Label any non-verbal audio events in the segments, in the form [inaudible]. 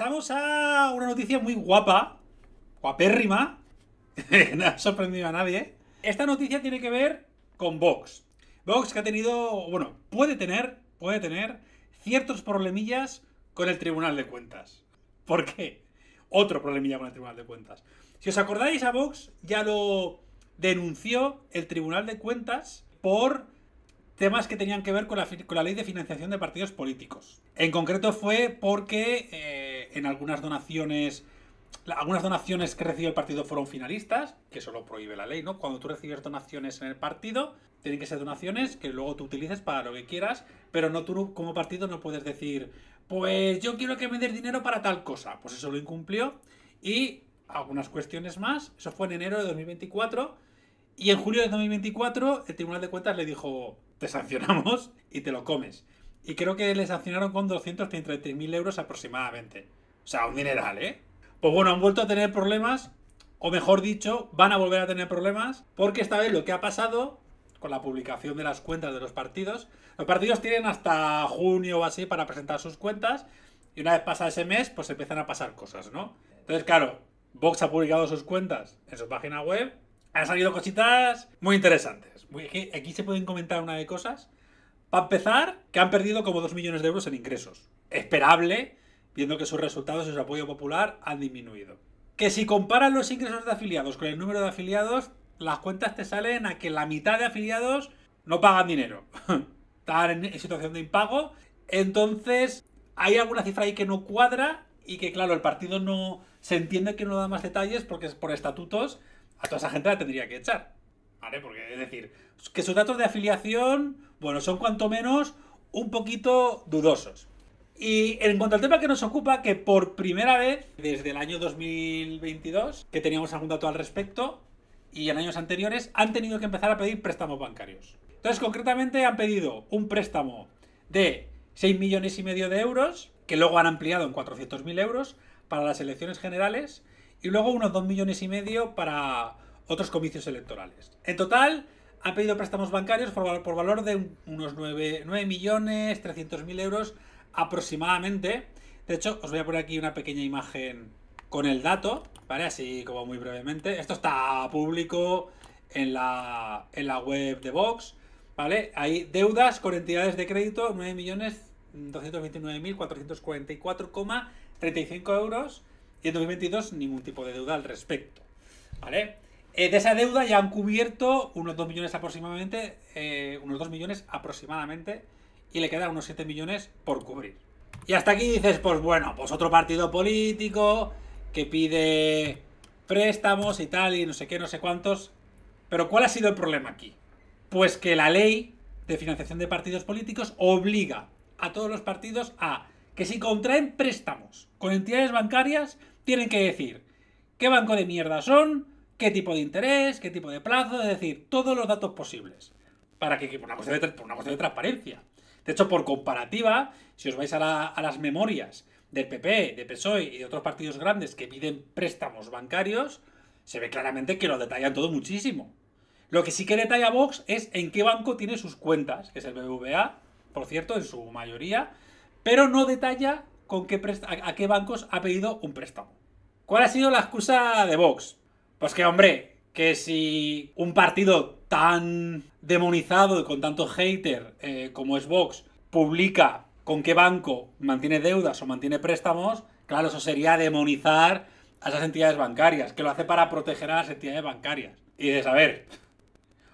pasamos a una noticia muy guapa, guapérrima, que [laughs] no ha sorprendido a nadie. Esta noticia tiene que ver con Vox. Vox que ha tenido, bueno, puede tener, puede tener ciertos problemillas con el Tribunal de Cuentas. ¿Por qué? Otro problemilla con el Tribunal de Cuentas. Si os acordáis, a Vox ya lo denunció el Tribunal de Cuentas por temas que tenían que ver con la, ley de financiación de partidos políticos. En concreto fue porque eh, en algunas donaciones algunas donaciones que recibió el partido fueron finalistas, que eso lo prohíbe la ley, ¿no? Cuando tú recibes donaciones en el partido, tienen que ser donaciones que luego tú utilices para lo que quieras, pero no tú como partido no puedes decir, pues yo quiero que me des dinero para tal cosa. Pues eso lo incumplió. Y algunas cuestiones más, eso fue en enero de 2024, y en julio de 2024 el Tribunal de Cuentas le dijo, te sancionamos y te lo comes. Y creo que le sancionaron con 233.000 euros aproximadamente. O sea, un mineral, ¿eh? Pues bueno, han vuelto a tener problemas, o mejor dicho, van a volver a tener problemas, porque esta vez lo que ha pasado con la publicación de las cuentas de los partidos, los partidos tienen hasta junio o así para presentar sus cuentas, y una vez pasa ese mes, pues empiezan a pasar cosas, ¿no? Entonces, claro, Vox ha publicado sus cuentas en su página web, han salido cositas muy interesantes. aquí se pueden comentar una de cosas. Para empezar, que han perdido como 2 millones de euros en ingresos. Esperable, viendo que sus resultados y su apoyo popular han disminuido. Que si comparas los ingresos de afiliados con el número de afiliados, las cuentas te salen a que la mitad de afiliados no pagan dinero. [laughs] Están en situación de impago. Entonces, hay alguna cifra ahí que no cuadra y que, claro, el partido no se entiende que no da más detalles porque es por estatutos a toda esa gente la tendría que echar. ¿Vale? Porque, es decir, que sus datos de afiliación, bueno, son cuanto menos un poquito dudosos. Y en cuanto al tema que nos ocupa, que por primera vez desde el año 2022, que teníamos algún dato al respecto, y en años anteriores, han tenido que empezar a pedir préstamos bancarios. Entonces, concretamente, han pedido un préstamo de 6 millones y medio de euros, que luego han ampliado en 400.000 euros para las elecciones generales, y luego unos 2 millones y medio para otros comicios electorales. En total, han pedido préstamos bancarios por, valor de unos 9.300.000 9 euros aproximadamente. De hecho, os voy a poner aquí una pequeña imagen con el dato, ¿vale? Así como muy brevemente. Esto está público en la, web de Vox, ¿vale? Hay deudas con entidades de crédito, 9.229.444,35 euros. Y en 2022 ningún tipo de deuda al respecto, ¿vale? Eh, de esa deuda ya han cubierto unos 2 millones aproximadamente, eh, unos 2 millones aproximadamente y le quedan unos 7 millones por cubrir. Y hasta aquí dices, pues bueno, pues otro partido político que pide préstamos y tal y no sé qué, no sé cuántos. Pero ¿cuál ha sido el problema aquí? Pues que la ley de financiación de partidos políticos obliga a todos los partidos a que si contraen préstamos con entidades bancarias, tienen que decir qué banco de mierda son, qué tipo de interés, qué tipo de plazo, es decir, todos los datos posibles. Para que, por una cuestión de, una de transparencia. De hecho, por comparativa, si os vais a, las memorias del PP, de PSOE y de otros partidos grandes que piden préstamos bancarios, se ve claramente que lo detallan todo muchísimo. Lo que sí que detalla Vox es en qué banco tiene sus cuentas, que es el BBVA, por cierto, en su mayoría, pero no detalla con qué a qué bancos ha pedido un préstamo. ¿Cuál ha sido la excusa de Vox? Pues que, hombre, que si un partido tan demonizado con tanto hater eh, como es Vox publica con qué banco mantiene deudas o mantiene préstamos, claro, eso sería demonizar a esas entidades bancarias, que lo hace para proteger a las entidades bancarias. Y de a ver,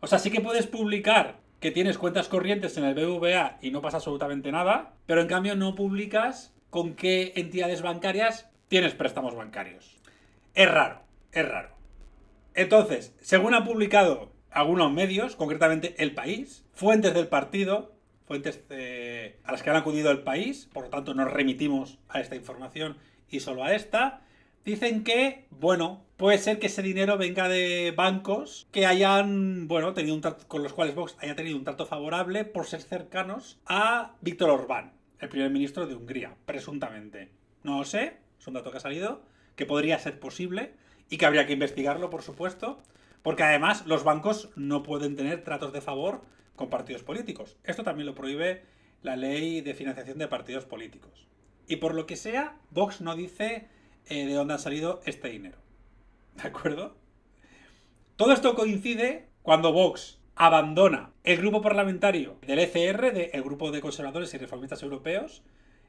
o sea, sí que puedes publicar que tienes cuentas corrientes en el BVA y no pasa absolutamente nada, pero en cambio no publicas con qué entidades bancarias tienes préstamos bancarios. Es raro, es raro. Entonces, según han publicado algunos medios, concretamente El País, fuentes del partido, fuentes eh, a las que han acudido El País, por lo tanto nos remitimos a esta información y solo a esta, dicen que, bueno, puede ser que ese dinero venga de bancos que hayan, bueno, tenido un trato, con los cuales Vox haya tenido un trato favorable por ser cercanos a Víctor Orbán, el primer ministro de Hungría, presuntamente. No lo sé, es un dato que ha salido, que podría ser posible, y que habría que investigarlo, por supuesto, porque además los bancos no pueden tener tratos de favor con partidos políticos. Esto también lo prohíbe la ley de financiación de partidos políticos. Y por lo que sea, Vox no dice eh, de dónde ha salido este dinero. ¿De acuerdo? Todo esto coincide cuando Vox abandona el grupo parlamentario del ECR, del grupo de conservadores y reformistas europeos,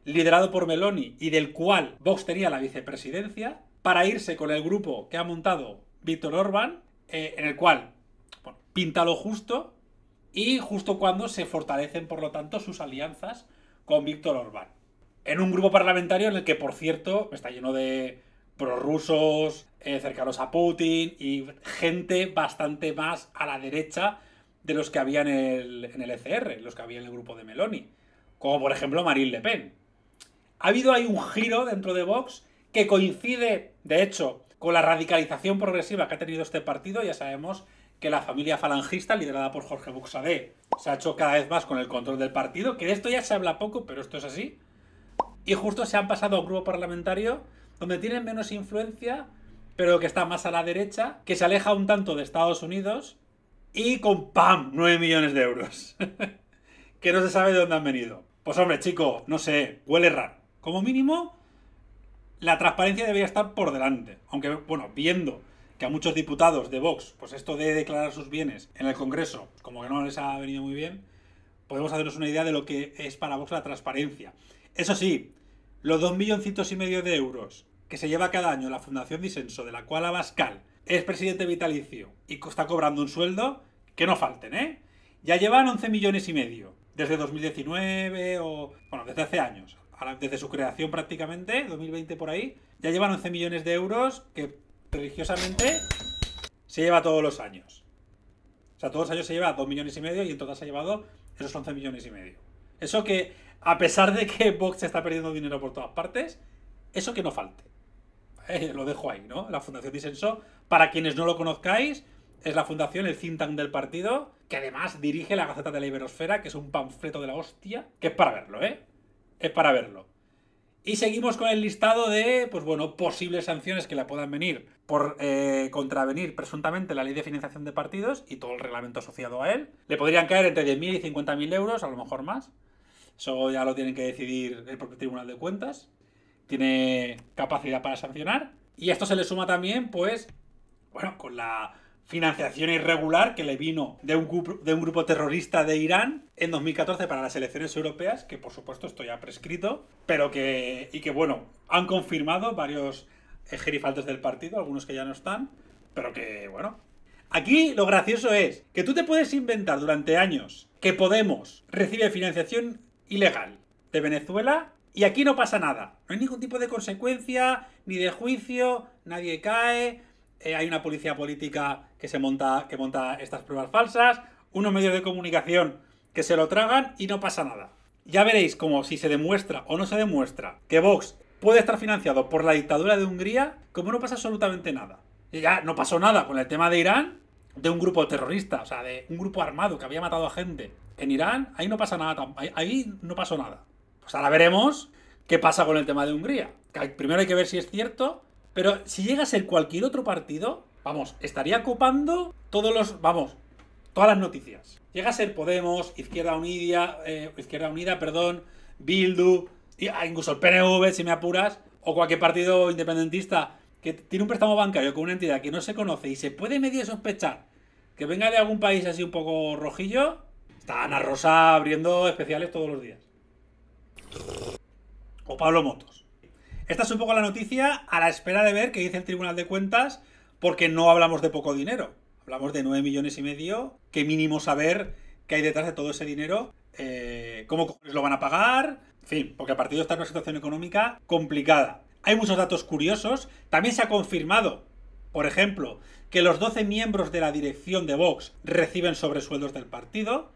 liderado por Meloni y del cual Vox tenía la vicepresidencia, para irse con el grupo que ha montado Víctor Orbán eh, en el cual pinta lo justo y justo cuando se fortalecen, por lo tanto, sus alianzas con Víctor Orbán. En un grupo parlamentario en el que, por cierto, está lleno de prorrusos, eh, cercanos a Putin y gente bastante más a la derecha de los que había en el, en el ECR, los que había en el grupo de Meloni, como por ejemplo Marine Le Pen. Ha habido ahí un giro dentro de Vox que coincide, de hecho, con la radicalización progresiva que ha tenido este partido. Ya sabemos que la familia falangista, liderada por Jorge Buxadé, se ha hecho cada vez más con el control del partido, que de esto ya se habla poco, pero esto es así. Y justo se han pasado a un grupo parlamentario donde tienen menos influencia, pero que está más a la derecha, que se aleja un tanto de Estados Unidos y con ¡pam! 9 millones de euros. [laughs] que no se sabe de dónde han venido. Pues hombre, chico, no sé, huele raro. Como mínimo, la transparencia debería estar por delante. Aunque, bueno, viendo que a muchos diputados de Vox, pues esto de declarar sus bienes en el Congreso, como que no les ha venido muy bien, podemos hacernos una idea de lo que es para Vox la transparencia. Eso sí, los dos milloncitos y medio de euros que se lleva cada año la Fundación Disenso, de la cual Abascal es presidente vitalicio y está cobrando un sueldo, que no falten, ¿eh? Ya llevan 11 millones y medio, desde 2019 o, bueno, desde hace años, desde su creación prácticamente, 2020 por ahí, ya llevan 11 millones de euros que religiosamente se lleva todos los años. O sea, todos los años se lleva 2 millones y medio y en total se ha llevado esos 11 millones y medio. Eso que, a pesar de que Vox está perdiendo dinero por todas partes, eso que no falte. Eh, lo dejo ahí, ¿no? La Fundación Disenso, para quienes no lo conozcáis, es la fundación, el think tank del partido, que además dirige la Gaceta de la Iberosfera, que es un panfleto de la hostia, que es para verlo, ¿eh? es para verlo. Y seguimos con el listado de, pues bueno, posibles sanciones que le puedan venir por eh, contravenir presuntamente la ley de financiación de partidos y todo el reglamento asociado a él. Le podrían caer entre 10.000 y 50.000 euros, a lo mejor más. Eso ya lo tienen que decidir el propio Tribunal de Cuentas. Tiene capacidad para sancionar. Y esto se le suma también, pues, bueno, con la financiación irregular que le vino de un, grupo, de un grupo terrorista de Irán en 2014 para las elecciones europeas, que por supuesto esto ya prescrito, pero que, y que bueno, han confirmado varios jerifaltos eh, del partido, algunos que ya no están, pero que bueno. Aquí lo gracioso es que tú te puedes inventar durante años que Podemos recibe financiación ilegal de Venezuela y aquí no pasa nada. No hay ningún tipo de consecuencia, ni de juicio, nadie cae, eh, hay una policía política que se monta, que monta estas pruebas falsas, unos medios de comunicación que se lo tragan y no pasa nada. Ya veréis como si se demuestra o no se demuestra que Vox puede estar financiado por la dictadura de Hungría, como no pasa absolutamente nada. ya no pasó nada con el tema de Irán, de un grupo terrorista, o sea, de un grupo armado que había matado a gente en Irán, ahí no pasa nada, ahí no pasó nada. Pues ahora veremos qué pasa con el tema de Hungría. Primero hay que ver si es cierto pero si llega a ser cualquier otro partido, vamos, estaría ocupando todos los, vamos, todas las noticias. Llega a ser Podemos, Izquierda Unida, eh, Izquierda Unida, perdón, Bildu, ah, incluso el PNV, si me apuras, o cualquier partido independentista que tiene un préstamo bancario con una entidad que no se conoce y se puede medio sospechar que venga de algún país así un poco rojillo, está Ana Rosa abriendo especiales todos los días. O Pablo Motos. Esta es un poco la noticia a la espera de ver qué dice el Tribunal de Cuentas, porque no hablamos de poco dinero. Hablamos de 9 millones y medio, que mínimo saber qué hay detrás de todo ese dinero, eh, cómo lo van a pagar, en fin, porque el partido está en una situación económica complicada. Hay muchos datos curiosos. También se ha confirmado, por ejemplo, que los 12 miembros de la dirección de Vox reciben sobresueldos del partido,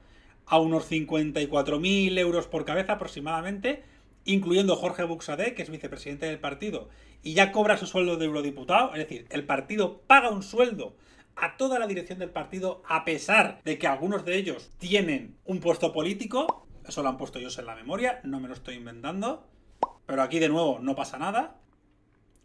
a unos 54.000 euros por cabeza aproximadamente, incluyendo Jorge Buxadé, que es vicepresidente del partido, y ya cobra su sueldo de eurodiputado, es decir, el partido paga un sueldo a toda la dirección del partido, a pesar de que algunos de ellos tienen un puesto político, eso lo han puesto ellos en la memoria, no me lo estoy inventando, pero aquí de nuevo no pasa nada.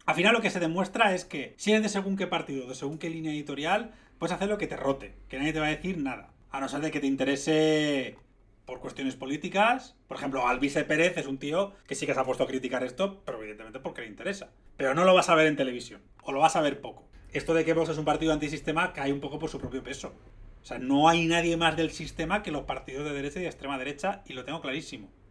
Al final lo que se demuestra es que si eres de según qué partido, de según qué línea editorial, puedes hacer lo que te rote, que nadie te va a decir nada. A no ser de que te interese por cuestiones políticas. Por ejemplo, Alvise Pérez es un tío que sí que se ha puesto a criticar esto, pero evidentemente porque le interesa. Pero no lo vas a ver en televisión, o lo vas a ver poco. Esto de que Vox es un partido antisistema cae un poco por su propio peso. O sea, no hay nadie más del sistema que los partidos de derecha y extrema derecha, y lo tengo clarísimo.